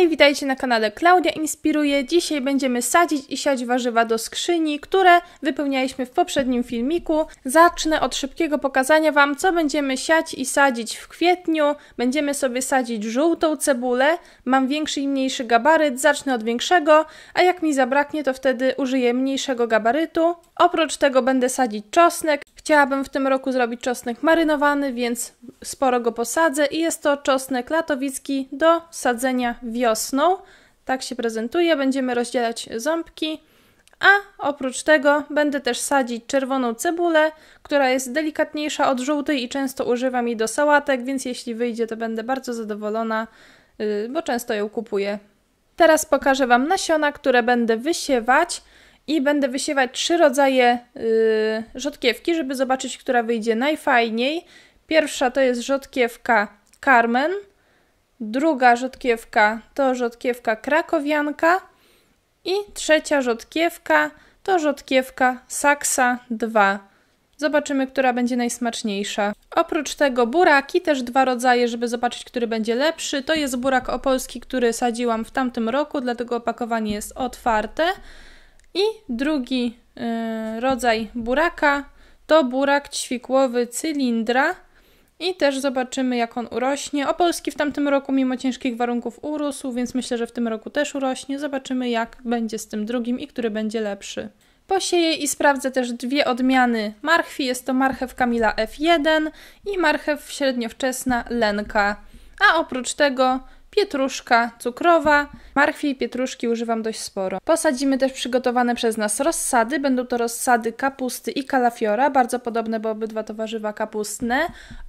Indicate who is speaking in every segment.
Speaker 1: Hej, witajcie na kanale Klaudia Inspiruje. Dzisiaj będziemy sadzić i siać warzywa do skrzyni, które wypełnialiśmy w poprzednim filmiku. Zacznę od szybkiego pokazania Wam, co będziemy siać i sadzić w kwietniu. Będziemy sobie sadzić żółtą cebulę. Mam większy i mniejszy gabaryt, zacznę od większego, a jak mi zabraknie, to wtedy użyję mniejszego gabarytu. Oprócz tego będę sadzić czosnek. Chciałabym w tym roku zrobić czosnek marynowany, więc sporo go posadzę i jest to czosnek latowicki do sadzenia wiosną. Tak się prezentuje, będziemy rozdzielać ząbki. A oprócz tego będę też sadzić czerwoną cebulę, która jest delikatniejsza od żółtej i często używam jej do sałatek, więc jeśli wyjdzie, to będę bardzo zadowolona, y, bo często ją kupuję. Teraz pokażę Wam nasiona, które będę wysiewać i będę wysiewać trzy rodzaje yy, rzodkiewki, żeby zobaczyć, która wyjdzie najfajniej. Pierwsza to jest rzodkiewka Carmen, druga rzodkiewka to rzodkiewka krakowianka i trzecia rzodkiewka to rzodkiewka Saksa 2. Zobaczymy, która będzie najsmaczniejsza. Oprócz tego buraki, też dwa rodzaje, żeby zobaczyć, który będzie lepszy. To jest burak opolski, który sadziłam w tamtym roku, dlatego opakowanie jest otwarte. I drugi y, rodzaj buraka to burak ćwikłowy cylindra. I też zobaczymy, jak on urośnie. Opolski w tamtym roku, mimo ciężkich warunków, urósł, więc myślę, że w tym roku też urośnie. Zobaczymy, jak będzie z tym drugim i który będzie lepszy. Posieję i sprawdzę też dwie odmiany marchwi. Jest to marchew Kamila F1 i marchew średniowczesna Lenka. A oprócz tego pietruszka cukrowa. Marchwi i pietruszki używam dość sporo. Posadzimy też przygotowane przez nas rozsady. Będą to rozsady kapusty i kalafiora, bardzo podobne, bo obydwa to warzywa kapustne.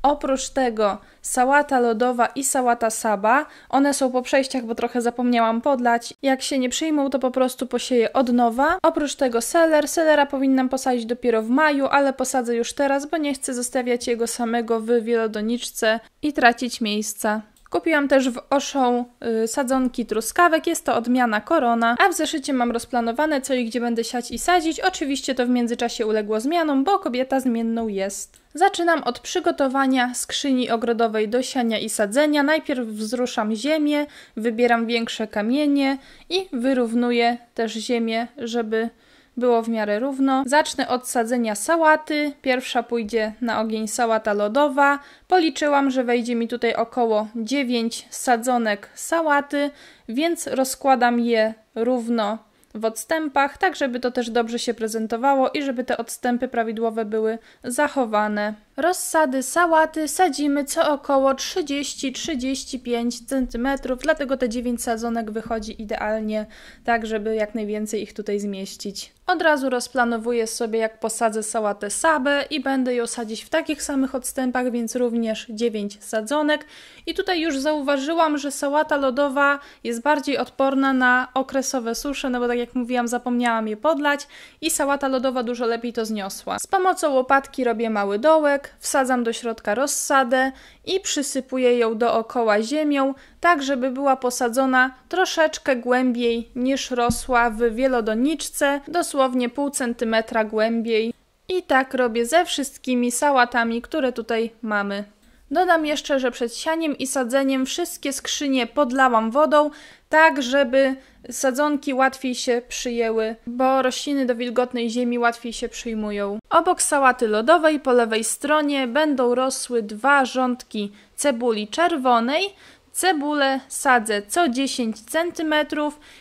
Speaker 1: Oprócz tego sałata lodowa i sałata saba. One są po przejściach, bo trochę zapomniałam podlać. Jak się nie przyjmą, to po prostu posieję od nowa. Oprócz tego seler. Selera powinnam posadzić dopiero w maju, ale posadzę już teraz, bo nie chcę zostawiać jego samego w wielodoniczce i tracić miejsca. Kupiłam też w Oszą y, sadzonki truskawek, jest to odmiana korona, a w zeszycie mam rozplanowane co i gdzie będę siać i sadzić. Oczywiście to w międzyczasie uległo zmianom, bo kobieta zmienną jest. Zaczynam od przygotowania skrzyni ogrodowej do siania i sadzenia. Najpierw wzruszam ziemię, wybieram większe kamienie i wyrównuję też ziemię, żeby było w miarę równo. Zacznę od sadzenia sałaty. Pierwsza pójdzie na ogień sałata lodowa. Policzyłam, że wejdzie mi tutaj około 9 sadzonek sałaty, więc rozkładam je równo w odstępach, tak żeby to też dobrze się prezentowało i żeby te odstępy prawidłowe były zachowane. Rozsady sałaty sadzimy co około 30-35 cm, dlatego te 9 sadzonek wychodzi idealnie, tak żeby jak najwięcej ich tutaj zmieścić. Od razu rozplanowuję sobie, jak posadzę sałatę sabę i będę ją sadzić w takich samych odstępach, więc również 9 sadzonek. I tutaj już zauważyłam, że sałata lodowa jest bardziej odporna na okresowe susze, no bo tak jak mówiłam, zapomniałam je podlać i sałata lodowa dużo lepiej to zniosła. Z pomocą łopatki robię mały dołek, wsadzam do środka rozsadę i przysypuję ją dookoła ziemią, tak żeby była posadzona troszeczkę głębiej niż rosła w wielodoniczce, dosłownie dosłownie pół centymetra głębiej. I tak robię ze wszystkimi sałatami, które tutaj mamy. Dodam jeszcze, że przed sianiem i sadzeniem wszystkie skrzynie podlałam wodą, tak żeby sadzonki łatwiej się przyjęły, bo rośliny do wilgotnej ziemi łatwiej się przyjmują. Obok sałaty lodowej po lewej stronie będą rosły dwa rządki cebuli czerwonej, Cebulę sadzę co 10 cm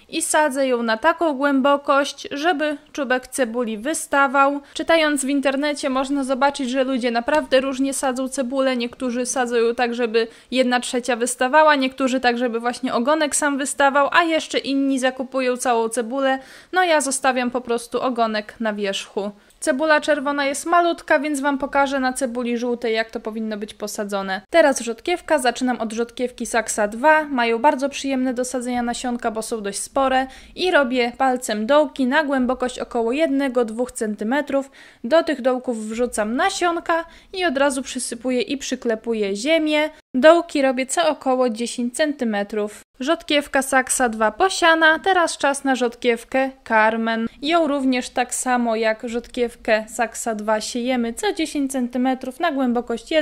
Speaker 1: i sadzę ją na taką głębokość, żeby czubek cebuli wystawał. Czytając w internecie można zobaczyć, że ludzie naprawdę różnie sadzą cebulę. Niektórzy sadzą ją tak, żeby jedna trzecia wystawała, niektórzy tak, żeby właśnie ogonek sam wystawał, a jeszcze inni zakupują całą cebulę. No ja zostawiam po prostu ogonek na wierzchu. Cebula czerwona jest malutka, więc Wam pokażę na cebuli żółtej, jak to powinno być posadzone. Teraz rzodkiewka. Zaczynam od rzodkiewki Saxa 2. Mają bardzo przyjemne do sadzenia nasionka, bo są dość spore. I robię palcem dołki na głębokość około 1-2 cm. Do tych dołków wrzucam nasionka i od razu przysypuję i przyklepuję ziemię. Dołki robię co około 10 cm. Rzodkiewka saksa 2 posiana, teraz czas na rzodkiewkę Carmen. Ją również tak samo jak rzodkiewkę saksa 2 siejemy co 10 cm na głębokość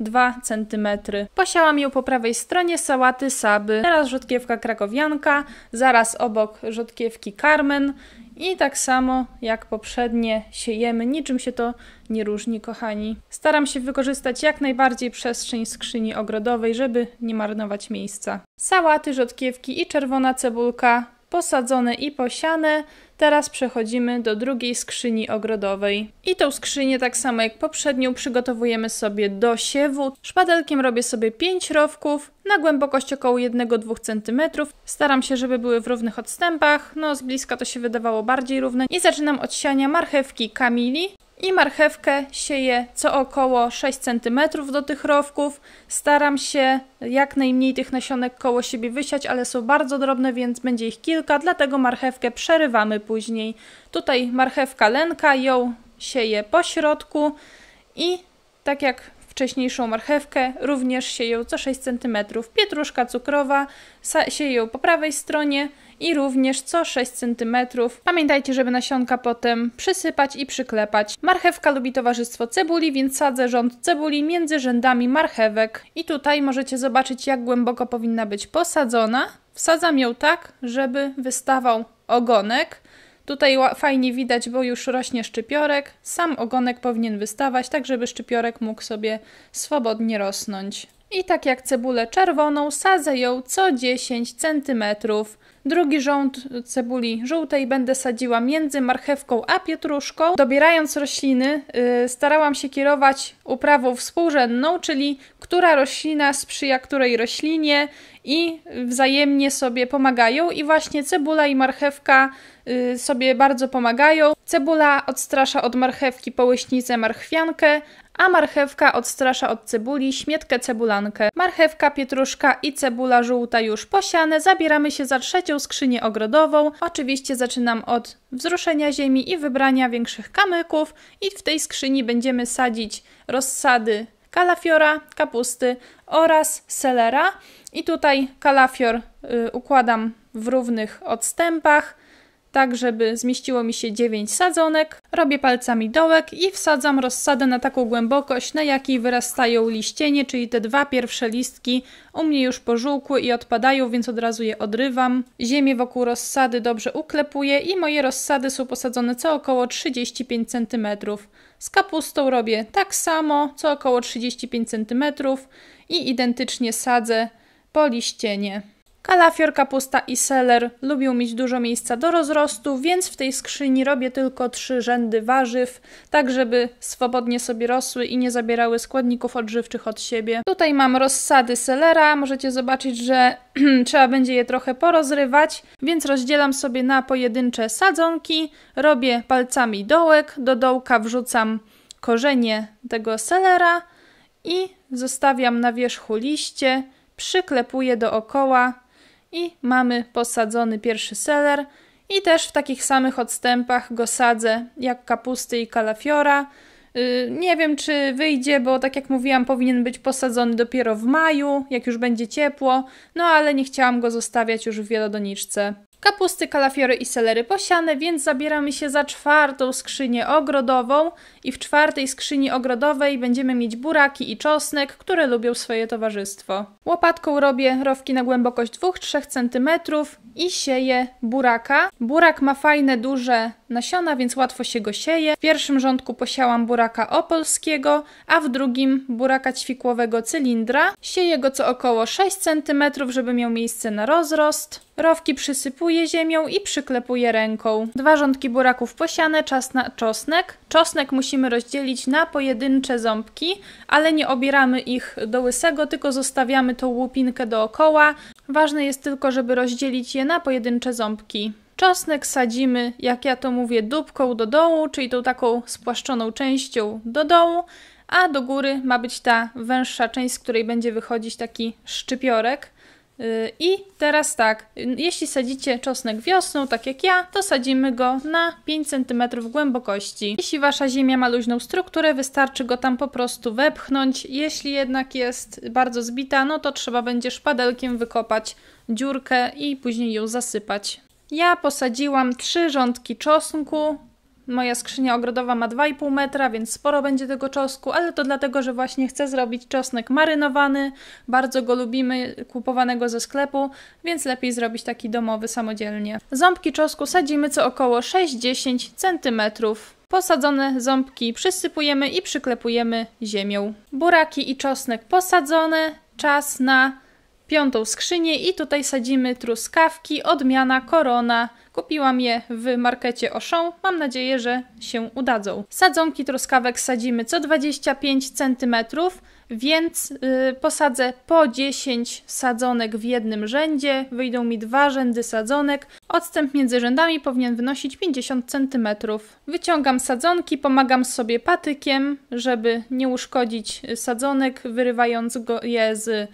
Speaker 1: 1-2 cm. Posiałam ją po prawej stronie sałaty Saby, teraz rzodkiewka krakowianka, zaraz obok rzodkiewki Carmen i tak samo jak poprzednie siejemy, niczym się to nie różni, kochani. Staram się wykorzystać jak najbardziej przestrzeń skrzyni ogrodowej, żeby nie marnować miejsca. Sałaty, rzodkiewki i czerwona cebulka posadzone i posiane – Teraz przechodzimy do drugiej skrzyni ogrodowej. I tą skrzynię, tak samo jak poprzednią, przygotowujemy sobie do siewu. Szpadelkiem robię sobie 5 rowków na głębokość około 1-2 cm. Staram się, żeby były w równych odstępach, no z bliska to się wydawało bardziej równe. I zaczynam od siania marchewki kamili i marchewkę sieję co około 6 cm do tych rowków. Staram się jak najmniej tych nasionek koło siebie wysiać, ale są bardzo drobne, więc będzie ich kilka, dlatego marchewkę przerywamy później. Tutaj marchewka lenka, ją sieję po środku i tak jak wcześniejszą marchewkę, również sieją co 6 cm, pietruszka cukrowa sieją po prawej stronie i również co 6 cm. Pamiętajcie, żeby nasionka potem przysypać i przyklepać. Marchewka lubi towarzystwo cebuli, więc sadzę rząd cebuli między rzędami marchewek. I tutaj możecie zobaczyć, jak głęboko powinna być posadzona. Wsadzam ją tak, żeby wystawał ogonek. Tutaj fajnie widać, bo już rośnie szczypiorek. Sam ogonek powinien wystawać, tak żeby szczypiorek mógł sobie swobodnie rosnąć. I tak jak cebulę czerwoną, sadzę ją co 10 cm. Drugi rząd cebuli żółtej będę sadziła między marchewką a pietruszką. Dobierając rośliny, y, starałam się kierować uprawą współrzędną, czyli która roślina sprzyja której roślinie i wzajemnie sobie pomagają. I właśnie cebula i marchewka Y, sobie bardzo pomagają. Cebula odstrasza od marchewki połyśnicę marchwiankę, a marchewka odstrasza od cebuli śmietkę cebulankę. Marchewka, pietruszka i cebula żółta już posiane. Zabieramy się za trzecią skrzynię ogrodową. Oczywiście zaczynam od wzruszenia ziemi i wybrania większych kamyków i w tej skrzyni będziemy sadzić rozsady kalafiora, kapusty oraz selera. I tutaj kalafior y, układam w równych odstępach tak żeby zmieściło mi się 9 sadzonek, robię palcami dołek i wsadzam rozsadę na taką głębokość, na jakiej wyrastają liścienie, czyli te dwa pierwsze listki u mnie już pożółkły i odpadają, więc od razu je odrywam. Ziemię wokół rozsady dobrze uklepuję i moje rozsady są posadzone co około 35 cm. Z kapustą robię tak samo, co około 35 cm i identycznie sadzę po liścienie. Kalafior, kapusta i seler lubią mieć dużo miejsca do rozrostu, więc w tej skrzyni robię tylko trzy rzędy warzyw, tak żeby swobodnie sobie rosły i nie zabierały składników odżywczych od siebie. Tutaj mam rozsady selera, możecie zobaczyć, że trzeba będzie je trochę porozrywać, więc rozdzielam sobie na pojedyncze sadzonki, robię palcami dołek, do dołka wrzucam korzenie tego selera i zostawiam na wierzchu liście, przyklepuję dookoła, i mamy posadzony pierwszy seler. I też w takich samych odstępach go sadzę jak kapusty i kalafiora. Y, nie wiem, czy wyjdzie, bo tak jak mówiłam, powinien być posadzony dopiero w maju, jak już będzie ciepło, no ale nie chciałam go zostawiać już w wielodoniczce Kapusty, kalafiory i selery posiane, więc zabieramy się za czwartą skrzynię ogrodową i w czwartej skrzyni ogrodowej będziemy mieć buraki i czosnek, które lubią swoje towarzystwo. Łopatką robię rowki na głębokość 2-3 cm i sieję buraka. Burak ma fajne, duże nasiona, więc łatwo się go sieje. W pierwszym rządku posiałam buraka opolskiego, a w drugim buraka ćwikłowego cylindra. Sieję go co około 6 cm, żeby miał miejsce na rozrost. Rowki przysypuję ziemią i przyklepuję ręką. Dwa rządki buraków posiane, czas na czosnek. Czosnek musimy rozdzielić na pojedyncze ząbki, ale nie obieramy ich do łysego, tylko zostawiamy tą łupinkę dookoła. Ważne jest tylko, żeby rozdzielić je na pojedyncze ząbki. Czosnek sadzimy, jak ja to mówię, dupką do dołu, czyli tą taką spłaszczoną częścią do dołu, a do góry ma być ta węższa część, z której będzie wychodzić taki szczypiorek. Y, I teraz tak, jeśli sadzicie czosnek wiosną, tak jak ja, to sadzimy go na 5 cm głębokości. Jeśli wasza ziemia ma luźną strukturę, wystarczy go tam po prostu wepchnąć. Jeśli jednak jest bardzo zbita, no to trzeba będzie szpadelkiem wykopać dziurkę i później ją zasypać. Ja posadziłam trzy rządki czosnku, Moja skrzynia ogrodowa ma 2,5 metra, więc sporo będzie tego czosnku, ale to dlatego, że właśnie chcę zrobić czosnek marynowany. Bardzo go lubimy, kupowanego ze sklepu, więc lepiej zrobić taki domowy samodzielnie. Ząbki czosnku sadzimy co około 6-10 cm. Posadzone ząbki przysypujemy i przyklepujemy ziemią. Buraki i czosnek posadzone. Czas na piątą skrzynię i tutaj sadzimy truskawki, odmiana, korona. Kupiłam je w markecie Auchan, mam nadzieję, że się udadzą. Sadzonki truskawek sadzimy co 25 cm, więc yy, posadzę po 10 sadzonek w jednym rzędzie, wyjdą mi dwa rzędy sadzonek. Odstęp między rzędami powinien wynosić 50 cm. Wyciągam sadzonki, pomagam sobie patykiem, żeby nie uszkodzić sadzonek, wyrywając je z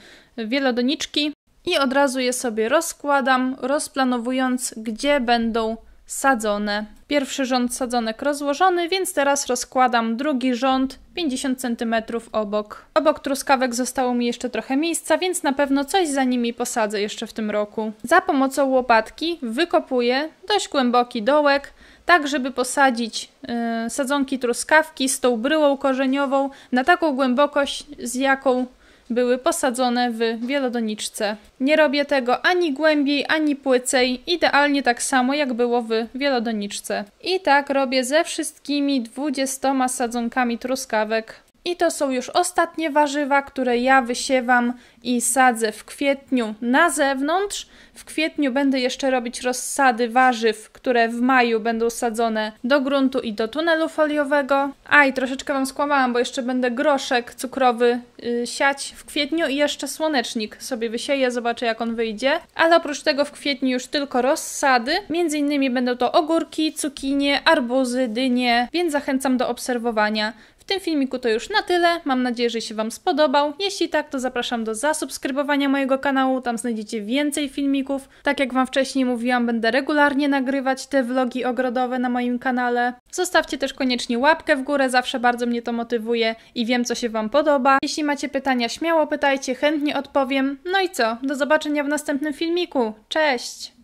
Speaker 1: wielodoniczki i od razu je sobie rozkładam, rozplanowując, gdzie będą sadzone. Pierwszy rząd sadzonek rozłożony, więc teraz rozkładam drugi rząd 50 cm obok. Obok truskawek zostało mi jeszcze trochę miejsca, więc na pewno coś za nimi posadzę jeszcze w tym roku. Za pomocą łopatki wykopuję dość głęboki dołek, tak żeby posadzić yy, sadzonki truskawki z tą bryłą korzeniową na taką głębokość, z jaką były posadzone w wielodoniczce. Nie robię tego ani głębiej, ani płycej, idealnie tak samo jak było w wielodoniczce. I tak robię ze wszystkimi 20 sadzonkami truskawek i to są już ostatnie warzywa, które ja wysiewam i sadzę w kwietniu na zewnątrz. W kwietniu będę jeszcze robić rozsady warzyw, które w maju będą sadzone do gruntu i do tunelu foliowego. A i troszeczkę Wam skłamałam, bo jeszcze będę groszek cukrowy yy, siać w kwietniu i jeszcze słonecznik sobie wysieję, zobaczę jak on wyjdzie. Ale oprócz tego w kwietniu już tylko rozsady. Między innymi będą to ogórki, cukinie, arbuzy, dynie, więc zachęcam do obserwowania tym filmiku to już na tyle. Mam nadzieję, że się Wam spodobał. Jeśli tak, to zapraszam do zasubskrybowania mojego kanału. Tam znajdziecie więcej filmików. Tak jak Wam wcześniej mówiłam, będę regularnie nagrywać te vlogi ogrodowe na moim kanale. Zostawcie też koniecznie łapkę w górę, zawsze bardzo mnie to motywuje i wiem, co się Wam podoba. Jeśli macie pytania, śmiało pytajcie, chętnie odpowiem. No i co? Do zobaczenia w następnym filmiku. Cześć!